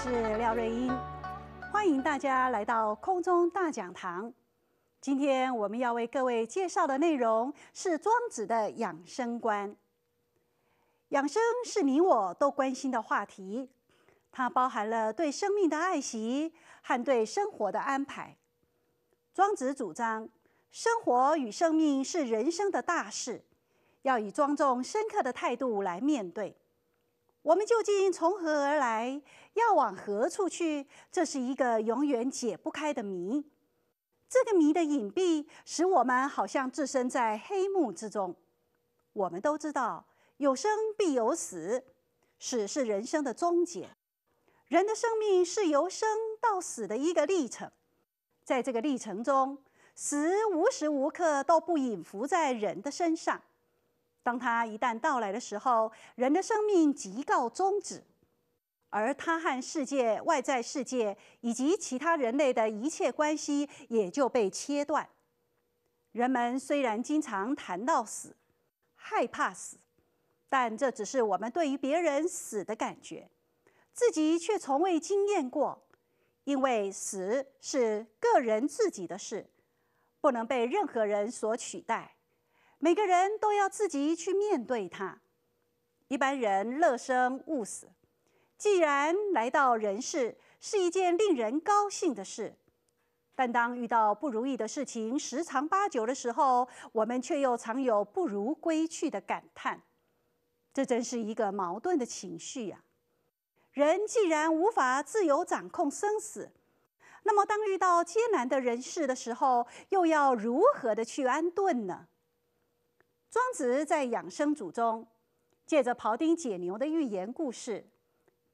是廖瑞英，欢迎大家来到空中大讲堂。今天我们要为各位介绍的内容是庄子的养生观。养生是你我都关心的话题，它包含了对生命的爱惜和对生活的安排。庄子主张，生活与生命是人生的大事，要以庄重深刻的态度来面对。我们究竟从何而来？要往何处去？这是一个永远解不开的谜。这个谜的隐蔽，使我们好像置身在黑幕之中。我们都知道，有生必有死，死是人生的终结。人的生命是由生到死的一个历程，在这个历程中，死无时无刻都不隐伏在人的身上。当它一旦到来的时候，人的生命即告终止。而他和世界、外在世界以及其他人类的一切关系也就被切断。人们虽然经常谈到死，害怕死，但这只是我们对于别人死的感觉，自己却从未经验过，因为死是个人自己的事，不能被任何人所取代。每个人都要自己去面对它。一般人乐生勿死。既然来到人世是一件令人高兴的事，但当遇到不如意的事情十长八九的时候，我们却又常有不如归去的感叹，这真是一个矛盾的情绪呀。人既然无法自由掌控生死，那么当遇到艰难的人世的时候，又要如何的去安顿呢？庄子在《养生主》中，借着庖丁解牛的寓言故事。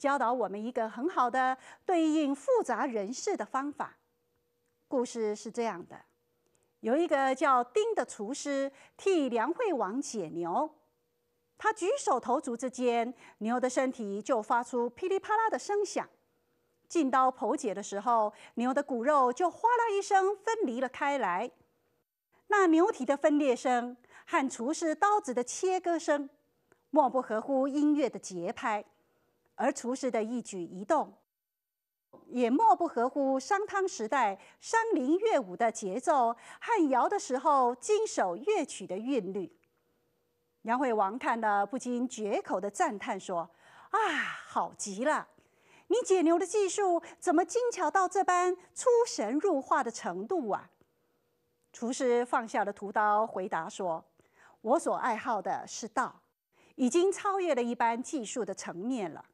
教导我们一个很好的对应复杂人事的方法。故事是这样的：有一个叫丁的厨师替梁惠王解牛，他举手投足之间，牛的身体就发出噼里啪啦的声响；进刀剖解的时候，牛的骨肉就哗啦一声分离了开来。那牛体的分裂声和厨师刀子的切割声，莫不合乎音乐的节拍。而厨师的一举一动，也莫不合乎商汤时代商林乐舞的节奏，汉尧的时候经手乐曲的韵律。杨惠王看了不禁绝口的赞叹说：“啊，好极了！你解牛的技术怎么精巧到这般出神入化的程度啊？”厨师放下了屠刀，回答说：“我所爱好的是道，已经超越了一般技术的层面了。”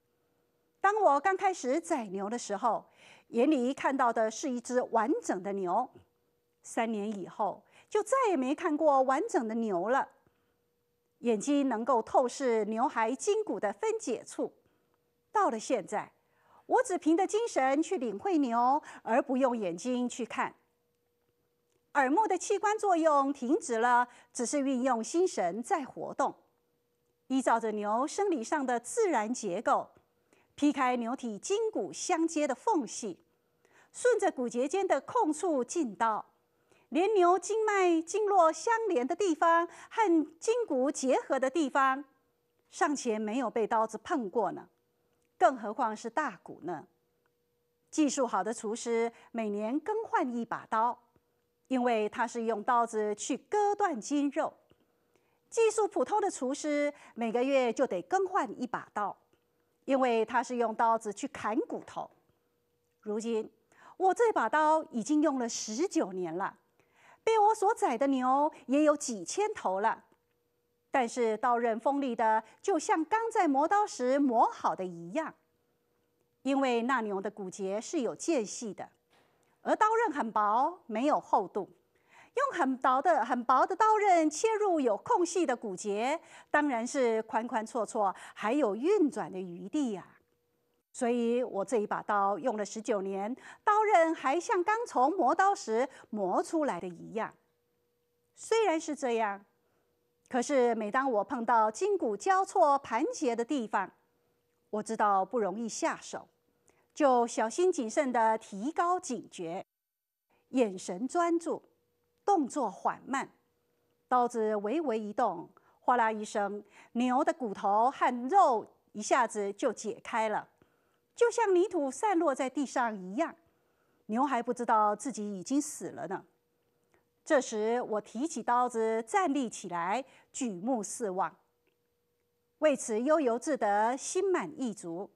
当我刚开始宰牛的时候，眼里看到的是一只完整的牛，三年以后就再也没看过完整的牛了。眼睛能够透视牛骸筋骨的分解处，到了现在，我只凭着精神去领会牛，而不用眼睛去看。耳目的器官作用停止了，只是运用心神在活动，依照着牛生理上的自然结构。劈开牛体筋骨相接的缝隙，顺着骨节间的空处进刀，连牛经脉、经络相连的地方和筋骨结合的地方，尚且没有被刀子碰过呢，更何况是大骨呢？技术好的厨师每年更换一把刀，因为他是用刀子去割断筋肉；技术普通的厨师每个月就得更换一把刀。因为他是用刀子去砍骨头，如今我这把刀已经用了十九年了，被我所宰的牛也有几千头了，但是刀刃锋利的就像刚在磨刀时磨好的一样，因为那牛的骨节是有间隙的，而刀刃很薄，没有厚度。用很薄的、很薄的刀刃切入有空隙的骨节，当然是宽宽绰绰，还有运转的余地呀。所以，我这一把刀用了十九年，刀刃还像刚从磨刀石磨出来的一样。虽然是这样，可是每当我碰到筋骨交错盘结的地方，我知道不容易下手，就小心谨慎的提高警觉，眼神专注。动作缓慢，刀子微微一动，哗啦一声，牛的骨头和肉一下子就解开了，就像泥土散落在地上一样。牛还不知道自己已经死了呢。这时，我提起刀子，站立起来，举目四望，为此悠游自得，心满意足，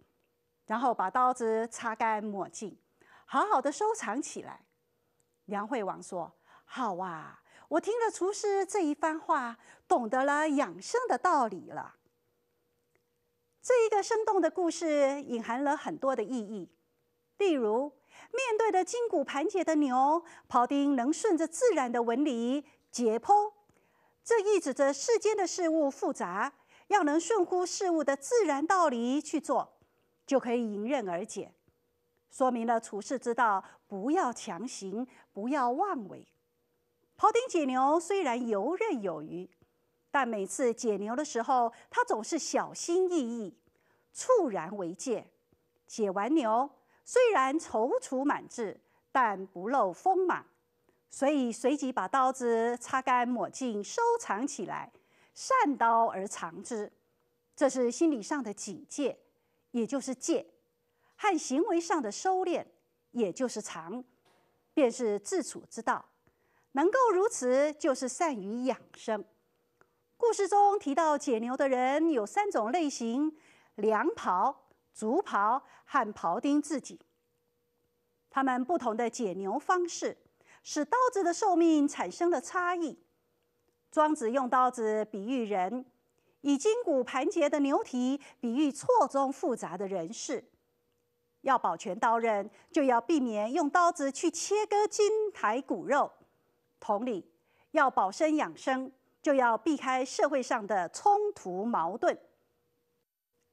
然后把刀子擦干抹净，好好的收藏起来。梁惠王说。好哇！我听了厨师这一番话，懂得了养生的道理了。这一个生动的故事隐含了很多的意义，例如，面对着筋骨盘结的牛，庖丁能顺着自然的纹理解剖，这意指着世间的事物复杂，要能顺乎事物的自然道理去做，就可以迎刃而解。说明了处世之道，不要强行，不要妄为。庖丁解牛虽然游刃有余，但每次解牛的时候，他总是小心翼翼，猝然为戒。解完牛虽然踌躇满志，但不露锋芒，所以随即把刀子擦干抹净，收藏起来，善刀而藏之。这是心理上的警戒，也就是戒；和行为上的收敛，也就是藏，便是自处之道。能够如此，就是善于养生。故事中提到解牛的人有三种类型：凉袍、竹袍和庖丁自己。他们不同的解牛方式，使刀子的寿命产生了差异。庄子用刀子比喻人，以筋骨盘结的牛体比喻错综复杂的人事。要保全刀刃，就要避免用刀子去切割筋台骨肉。同理，要保身养生，就要避开社会上的冲突矛盾。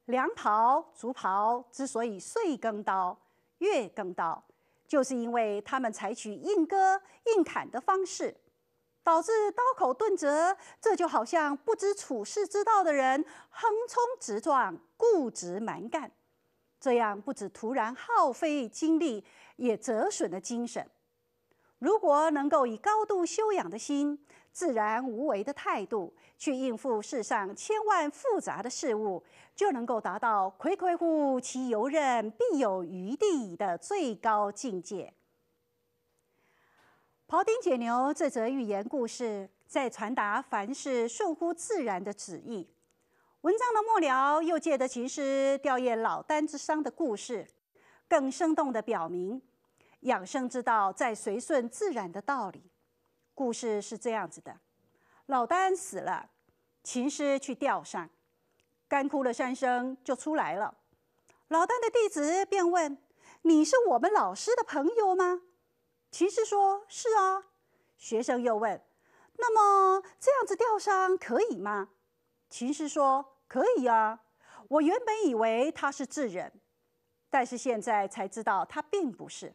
凉袍、竹袍之所以岁更刀、月更刀，就是因为他们采取硬割、硬砍的方式，导致刀口钝折。这就好像不知处世之道的人，横冲直撞、固执蛮干，这样不止徒然耗费精力，也折损了精神。如果能够以高度修养的心、自然无为的态度去应付世上千万复杂的事物，就能够达到“睽睽乎其游刃必有余地”的最高境界。庖丁解牛这则寓言故事，在传达凡事顺乎自然的旨意。文章的末了又借的秦师吊唁老聃之殇的故事，更生动地表明。养生之道在随顺自然的道理。故事是这样子的：老丹死了，琴师去吊丧，干枯的山声就出来了。老丹的弟子便问：“你是我们老师的朋友吗？”琴师说：“是啊。”学生又问：“那么这样子吊丧可以吗？”琴师说：“可以啊。我原本以为他是智人，但是现在才知道他并不是。”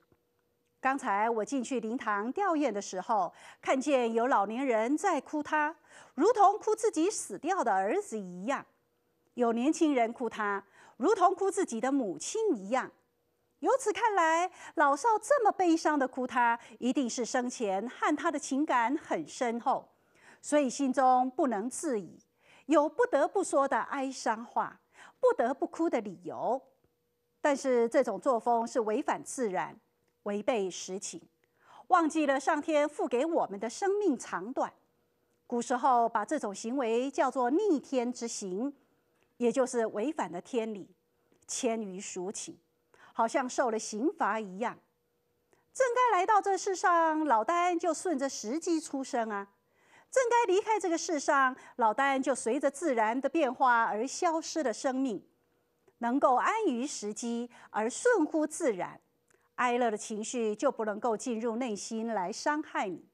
刚才我进去灵堂吊唁的时候，看见有老年人在哭他，如同哭自己死掉的儿子一样；有年轻人哭他，如同哭自己的母亲一样。由此看来，老少这么悲伤的哭他，一定是生前和他的情感很深厚，所以心中不能自已，有不得不说的哀伤话，不得不哭的理由。但是这种作风是违反自然。违背实情，忘记了上天赋给我们的生命长短。古时候把这种行为叫做逆天之行，也就是违反了天理，迁于俗情，好像受了刑罚一样。正该来到这世上，老丹就顺着时机出生啊；正该离开这个世上，老丹就随着自然的变化而消失了生命，能够安于时机而顺乎自然。哀乐的情绪就不能够进入内心来伤害你。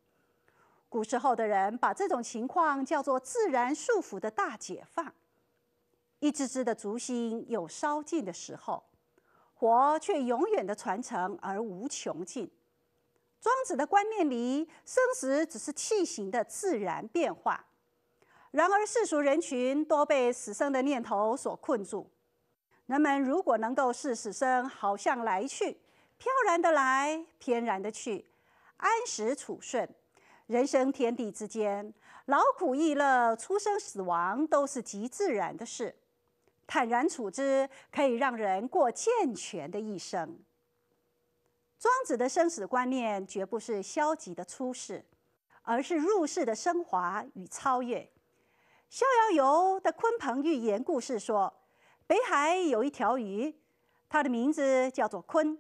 古时候的人把这种情况叫做“自然束缚的大解放”。一只只的烛心有烧尽的时候，火却永远的传承而无穷尽。庄子的观念里，生死只是气形的自然变化。然而世俗人群多被死生的念头所困住。人们如果能够视死生好像来去。飘然的来，翩然的去，安时处顺，人生天地之间，劳苦易乐，出生死亡都是极自然的事，坦然处之，可以让人过健全的一生。庄子的生死观念绝不是消极的出世，而是入世的升华与超越。《逍遥游》的鲲鹏寓言故事说，北海有一条鱼，它的名字叫做鲲。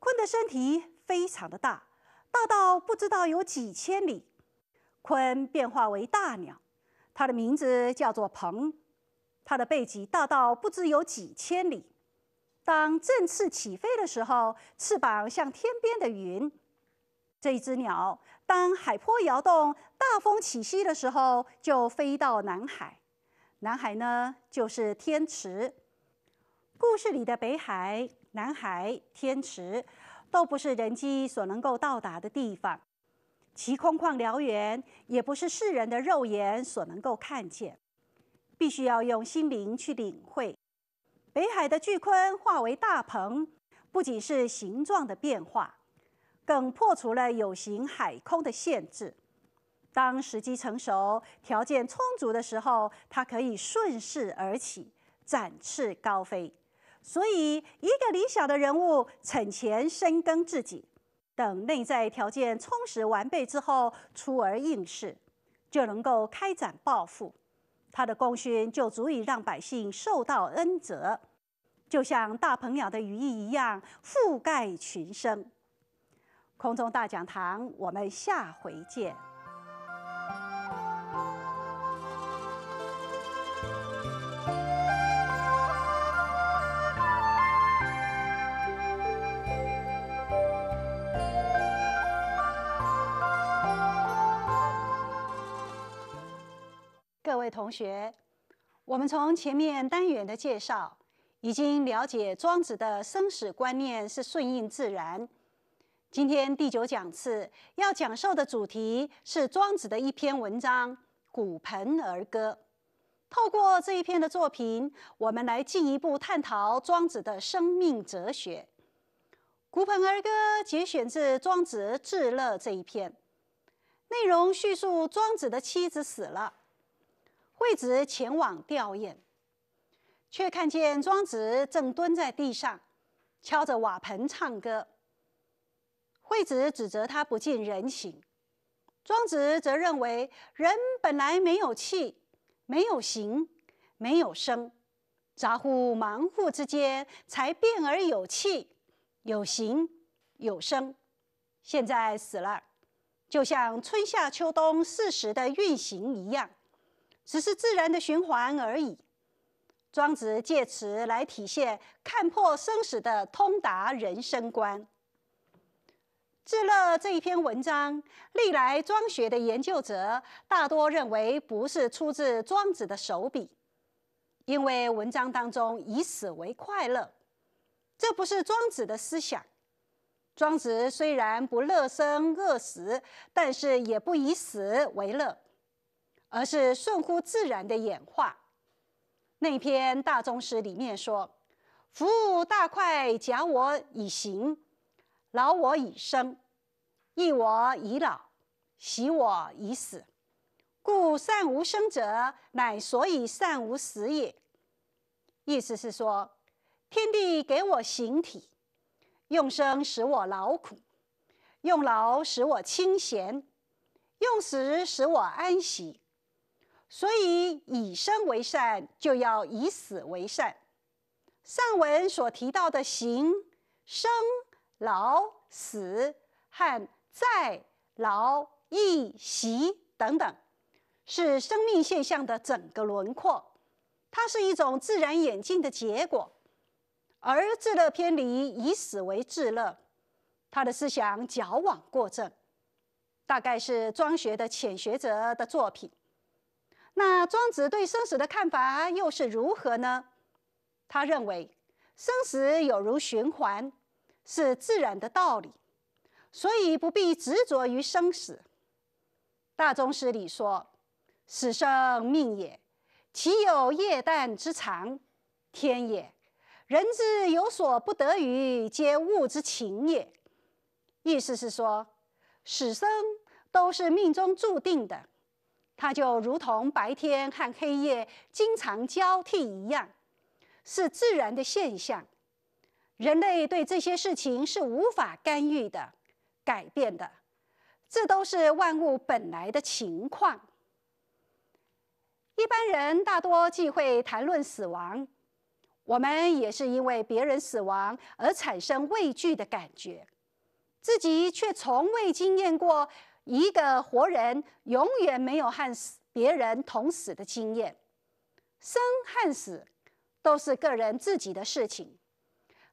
鲲的身体非常的大，大到不知道有几千里。鲲变化为大鸟，它的名字叫做鹏，它的背脊大到不知有几千里。当振翅起飞的时候，翅膀像天边的云。这只鸟，当海波摇动、大风起息的时候，就飞到南海。南海呢，就是天池。故事里的北海。南海、天池，都不是人机所能够到达的地方，其空旷辽远，也不是世人的肉眼所能够看见，必须要用心灵去领会。北海的巨鲲化为大鹏，不仅是形状的变化，更破除了有形海空的限制。当时机成熟、条件充足的时候，它可以顺势而起，展翅高飞。所以，一个理想的人物，存钱深耕自己，等内在条件充实完备之后，出而应试，就能够开展抱负，他的功勋就足以让百姓受到恩泽，就像大鹏鸟的羽翼一样，覆盖群生。空中大讲堂，我们下回见。各位同学，我们从前面单元的介绍已经了解庄子的生死观念是顺应自然。今天第九讲次要讲授的主题是庄子的一篇文章《骨盆儿歌》。透过这一篇的作品，我们来进一步探讨庄子的生命哲学。《骨盆儿歌》节选自《庄子·至乐》这一篇，内容叙述庄子的妻子死了。惠子前往吊唁，却看见庄子正蹲在地上，敲着瓦盆唱歌。惠子指责他不近人情，庄子则认为人本来没有气、没有形、没有声，杂乎忙乎之间才变而有气、有形、有声。现在死了，就像春夏秋冬四时的运行一样。只是自然的循环而已。庄子借此来体现看破生死的通达人生观。《自乐》这一篇文章，历来庄学的研究者大多认为不是出自庄子的手笔，因为文章当中以死为快乐，这不是庄子的思想。庄子虽然不乐生恶死，但是也不以死为乐。而是顺乎自然的演化。那篇大宗师里面说：“福大快假我以形，劳我以生，益我以老，喜我以死。故善无生者，乃所以善无死也。”意思是说，天地给我形体，用生使我劳苦，用劳使我清闲，用死使我安息。所以，以生为善，就要以死为善。上文所提到的行、生、老、死和在、劳、易、习等等，是生命现象的整个轮廓。它是一种自然演进的结果。而《至乐篇》里以死为至乐，他的思想矫枉过正，大概是庄学的浅学者的作品。那庄子对生死的看法又是如何呢？他认为生死有如循环，是自然的道理，所以不必执着于生死。大宗师里说：“死生命也，其有夜旦之长？天也；人之有所不得于，皆物之情也。”意思是说，死生都是命中注定的。它就如同白天和黑夜经常交替一样，是自然的现象。人类对这些事情是无法干预的、改变的，这都是万物本来的情况。一般人大多忌讳谈论死亡，我们也是因为别人死亡而产生畏惧的感觉，自己却从未经验过。一个活人永远没有和死别人同死的经验，生和死都是个人自己的事情，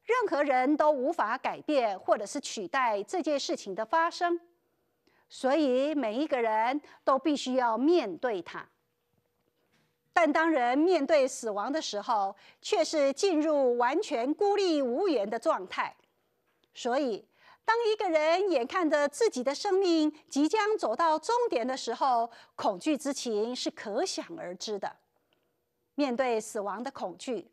任何人都无法改变或者是取代这件事情的发生，所以每一个人都必须要面对它。但当人面对死亡的时候，却是进入完全孤立无援的状态，所以。当一个人眼看着自己的生命即将走到终点的时候，恐惧之情是可想而知的。面对死亡的恐惧，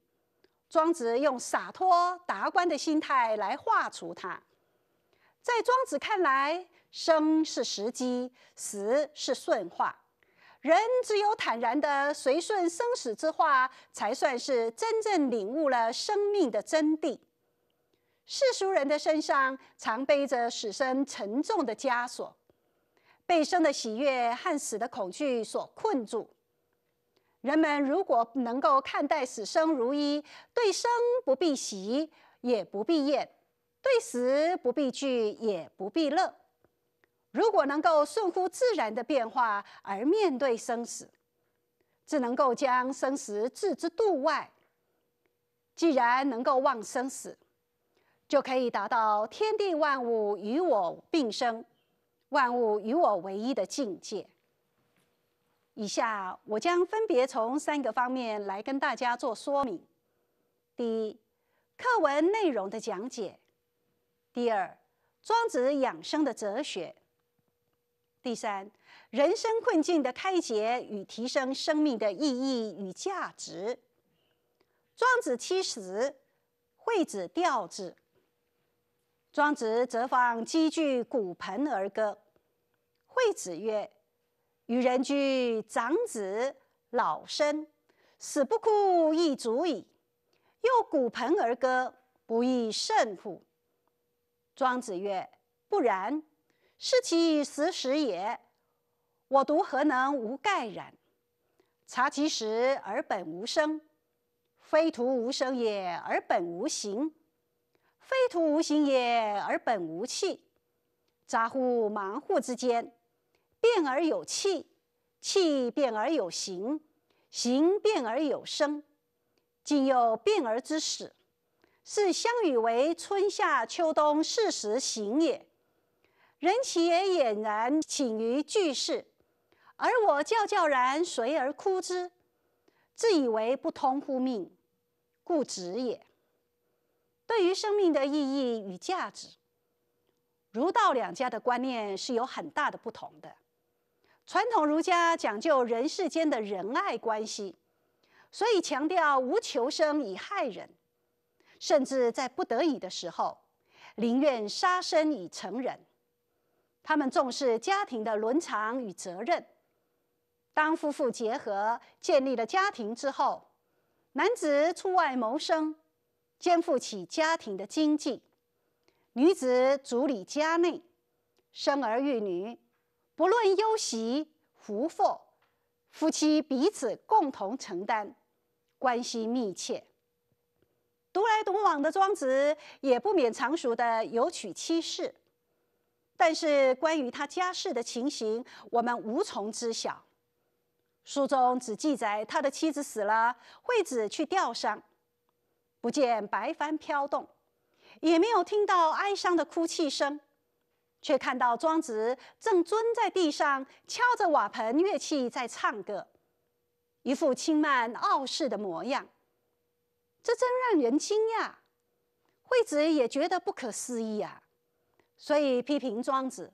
庄子用洒脱达观的心态来化除它。在庄子看来，生是时机，死是顺化。人只有坦然的随顺生死之化，才算是真正领悟了生命的真谛。世俗人的身上常背着死生沉重的枷锁，被生的喜悦和死的恐惧所困住。人们如果能够看待死生如一，对生不必喜，也不必厌；对死不必惧，也不必乐。如果能够顺乎自然的变化而面对生死，只能够将生死置之度外。既然能够忘生死，就可以达到天地万物与我并生，万物与我唯一的境界。以下我将分别从三个方面来跟大家做说明：第一，课文内容的讲解；第二，庄子养生的哲学；第三，人生困境的开解与提升生命的意义与价值。庄子七十，惠子调子。庄子则放击具骨盆而歌，惠子曰：“与人居，长子老身，死不哭亦足矣。又骨盆而歌，不亦甚乎？”庄子曰：“不然，是其死时也。我独何能无盖然？察其时而本无声，非徒无声也，而本无形。”非徒无形也，而本无气；杂乎忙乎之间，变而有气，气变而有形，形变而有声。今又变而之始，是相与为春夏秋冬四时行也。人其也俨然寝于句室，而我叫叫然随而哭之，自以为不通乎命，故止也。对于生命的意义与价值，儒道两家的观念是有很大的不同的。传统儒家讲究人世间的仁爱关系，所以强调无求生以害人，甚至在不得已的时候，宁愿杀生以成仁。他们重视家庭的伦常与责任。当夫妇结合建立了家庭之后，男子出外谋生。肩负起家庭的经济，女子主理家内，生儿育女，不论忧喜福祸，夫妻彼此共同承担，关系密切。独来独往的庄子也不免常熟的有娶妻事，但是关于他家世的情形，我们无从知晓。书中只记载他的妻子死了，惠子去吊丧。不见白帆飘动，也没有听到哀伤的哭泣声，却看到庄子正蹲在地上敲着瓦盆乐器在唱歌，一副轻慢傲世的模样。这真让人惊讶，惠子也觉得不可思议啊！所以批评庄子：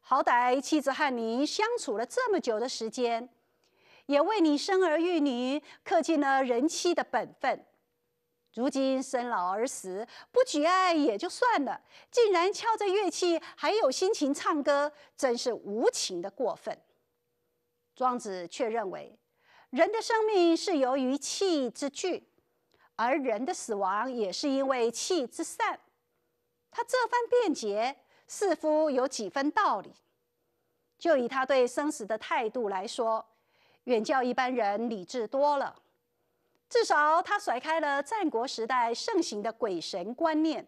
好歹妻子和你相处了这么久的时间，也为你生儿育女，恪尽了人妻的本分。如今生老而死，不举爱也就算了，竟然敲着乐器还有心情唱歌，真是无情的过分。庄子却认为，人的生命是由于气之聚，而人的死亡也是因为气之散。他这番辩解似乎有几分道理。就以他对生死的态度来说，远较一般人理智多了。至少，他甩开了战国时代盛行的鬼神观念，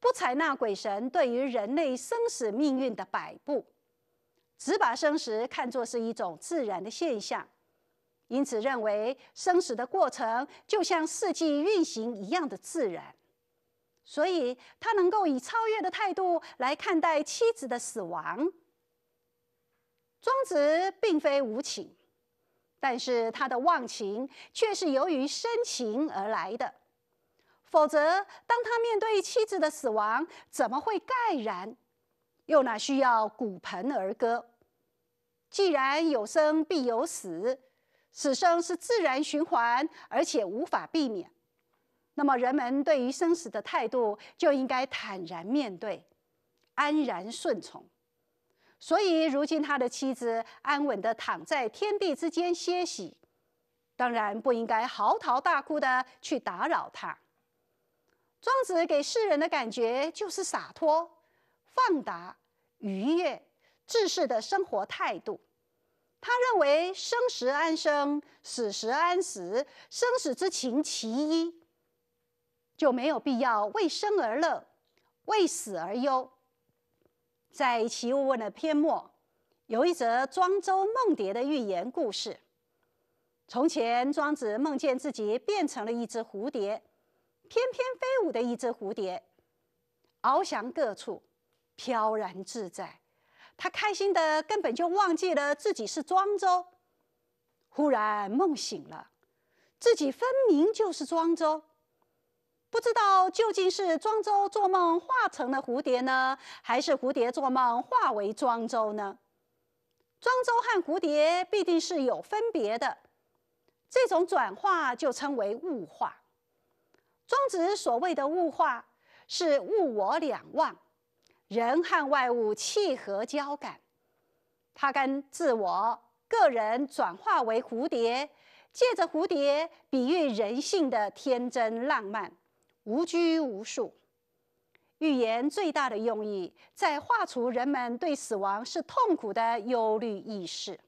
不采纳鬼神对于人类生死命运的摆布，只把生死看作是一种自然的现象，因此认为生死的过程就像四季运行一样的自然，所以他能够以超越的态度来看待妻子的死亡。庄子并非无情。但是他的忘情却是由于深情而来的，否则，当他面对妻子的死亡，怎么会概然？又哪需要骨盆而歌？既然有生必有死，死生是自然循环，而且无法避免，那么人们对于生死的态度就应该坦然面对，安然顺从。所以，如今他的妻子安稳地躺在天地之间歇息，当然不应该嚎啕大哭的去打扰他。庄子给世人的感觉就是洒脱、放达、愉悦、自适的生活态度。他认为生时安生，死时安死，生死之情其一，就没有必要为生而乐，为死而忧。在《齐物问的篇末，有一则庄周梦蝶的寓言故事。从前，庄子梦见自己变成了一只蝴蝶，翩翩飞舞的一只蝴蝶，翱翔各处，飘然自在。他开心的，根本就忘记了自己是庄周。忽然梦醒了，自己分明就是庄周。不知道究竟是庄周做梦化成了蝴蝶呢，还是蝴蝶做梦化为庄周呢？庄周和蝴蝶必定是有分别的。这种转化就称为物化。庄子所谓的物化是物我两忘，人和外物契合交感。他跟自我个人转化为蝴蝶，借着蝴蝶比喻人性的天真浪漫。无拘无束，寓言最大的用意在画出人们对死亡是痛苦的忧虑意识。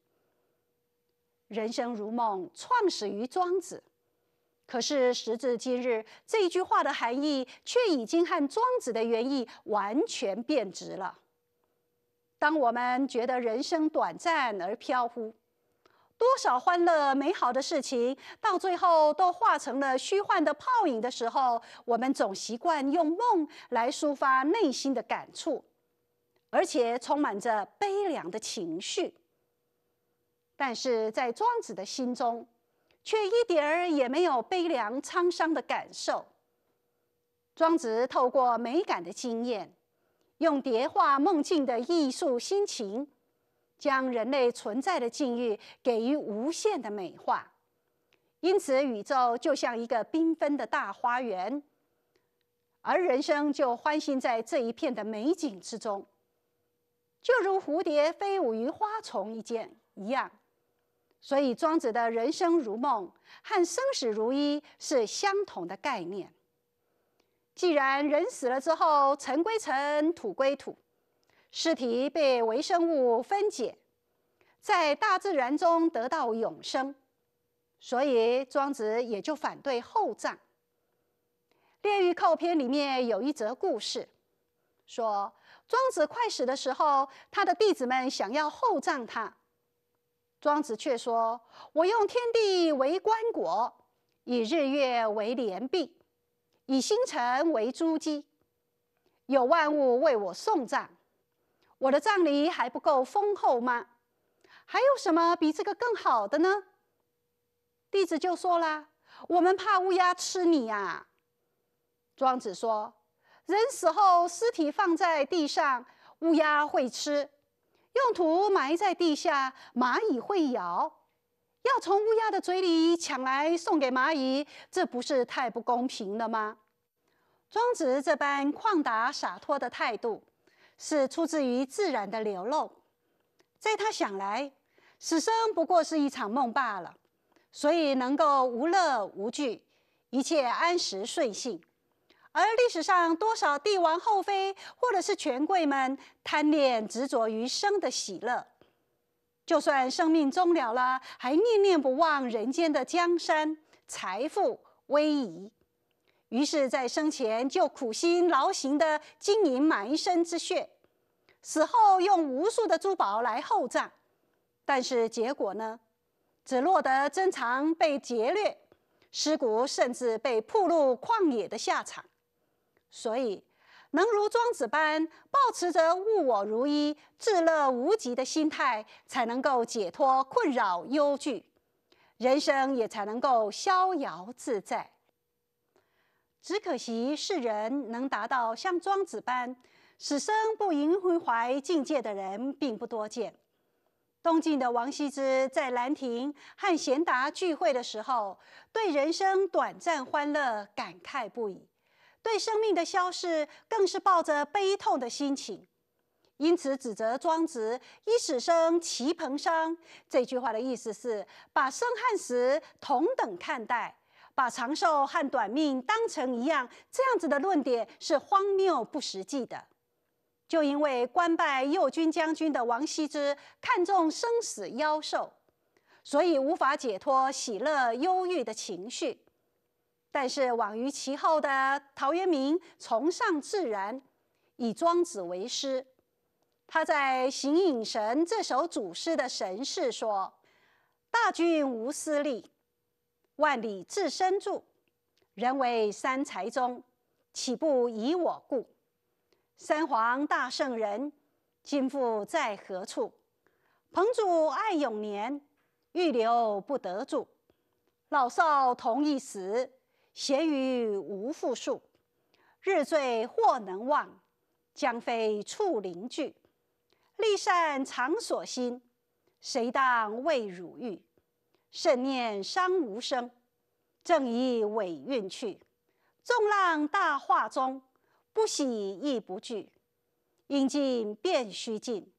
人生如梦，创始于庄子，可是时至今日，这句话的含义却已经和庄子的原意完全变质了。当我们觉得人生短暂而飘忽，多少欢乐美好的事情，到最后都化成了虚幻的泡影的时候，我们总习惯用梦来抒发内心的感触，而且充满着悲凉的情绪。但是在庄子的心中，却一点儿也没有悲凉沧桑的感受。庄子透过美感的经验，用叠化梦境的艺术心情。将人类存在的境遇给予无限的美化，因此宇宙就像一个缤纷的大花园，而人生就欢欣在这一片的美景之中，就如蝴蝶飞舞于花丛一间一样。所以庄子的人生如梦和生死如一是相同的概念。既然人死了之后，尘归尘，土归土。尸体被微生物分解，在大自然中得到永生，所以庄子也就反对厚葬。《列狱寇》篇里面有一则故事，说庄子快死的时候，他的弟子们想要厚葬他，庄子却说：“我用天地为棺椁，以日月为帘壁，以星辰为珠玑，有万物为我送葬。”我的葬礼还不够丰厚吗？还有什么比这个更好的呢？弟子就说啦：“我们怕乌鸦吃你啊。”庄子说：“人死后，尸体放在地上，乌鸦会吃；用土埋在地下，蚂蚁会咬。要从乌鸦的嘴里抢来送给蚂蚁，这不是太不公平了吗？”庄子这般旷达洒脱的态度。是出自于自然的流露，在他想来，死生不过是一场梦罢了，所以能够无乐无惧，一切安时顺性。而历史上多少帝王后妃，或者是权贵们，贪恋执着于生的喜乐，就算生命终了了，还念念不忘人间的江山、财富、威仪。于是，在生前就苦心劳形的经营满一身之血，死后用无数的珠宝来厚葬，但是结果呢，只落得珍藏被劫掠，尸骨甚至被曝露旷野的下场。所以，能如庄子般保持着物我如一、自乐无极的心态，才能够解脱困扰忧惧，人生也才能够逍遥自在。只可惜，世人能达到像庄子般死生不萦怀境界的人并不多见。东晋的王羲之在兰亭和贤达聚会的时候，对人生短暂欢乐感慨不已，对生命的消逝更是抱着悲痛的心情，因此指责庄子“一死生齐彭殇”这句话的意思是把生和死同等看待。把长寿和短命当成一样，这样子的论点是荒谬不实际的。就因为官拜右军将军的王羲之看重生死夭寿，所以无法解脱喜乐忧郁的情绪。但是往于其后的陶渊明崇尚自然，以庄子为师。他在《形影神》这首祖诗的神事说：“大军无私力。”万里自身住，人为三才中，岂不以我故？三皇大圣人，今复在何处？彭祖爱永年，欲留不得住。老少同一死，咸于无复数。日醉或能忘，将非处邻聚。立善常所心，谁当为汝欲？慎念伤无声，正以委运去。纵浪大化中，不喜亦不惧。应尽便须尽，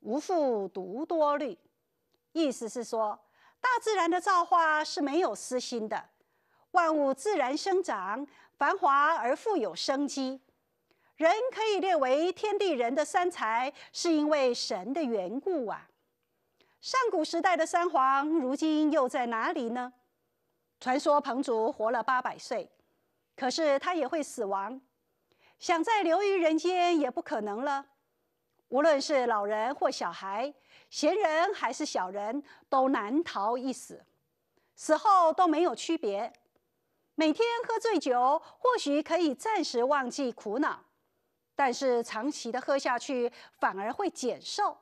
无复独多虑。意思是说，大自然的造化是没有私心的，万物自然生长，繁华而富有生机。人可以列为天地人的三才，是因为神的缘故啊。上古时代的三皇，如今又在哪里呢？传说彭祖活了八百岁，可是他也会死亡，想再留于人间也不可能了。无论是老人或小孩，贤人还是小人，都难逃一死，死后都没有区别。每天喝醉酒，或许可以暂时忘记苦恼，但是长期的喝下去，反而会减寿。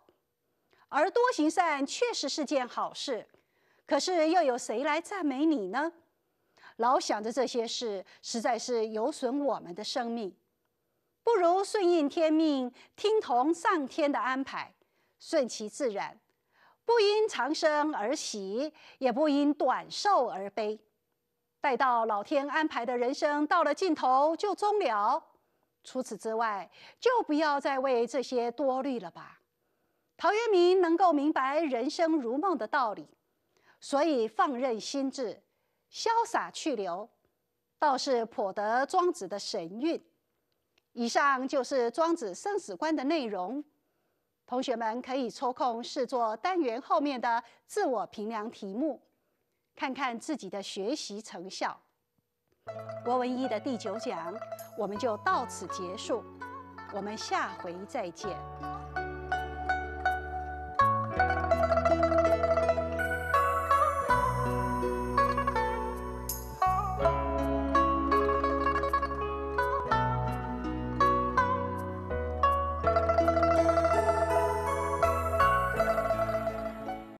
而多行善确实是件好事，可是又有谁来赞美你呢？老想着这些事，实在是有损我们的生命。不如顺应天命，听从上天的安排，顺其自然，不因长生而喜，也不因短寿而悲。待到老天安排的人生到了尽头，就终了。除此之外，就不要再为这些多虑了吧。陶渊明能够明白人生如梦的道理，所以放任心智，潇洒去留，倒是颇得庄子的神韵。以上就是庄子生死观的内容。同学们可以抽空试做单元后面的自我评量题目，看看自己的学习成效。国文一的第九讲我们就到此结束，我们下回再见。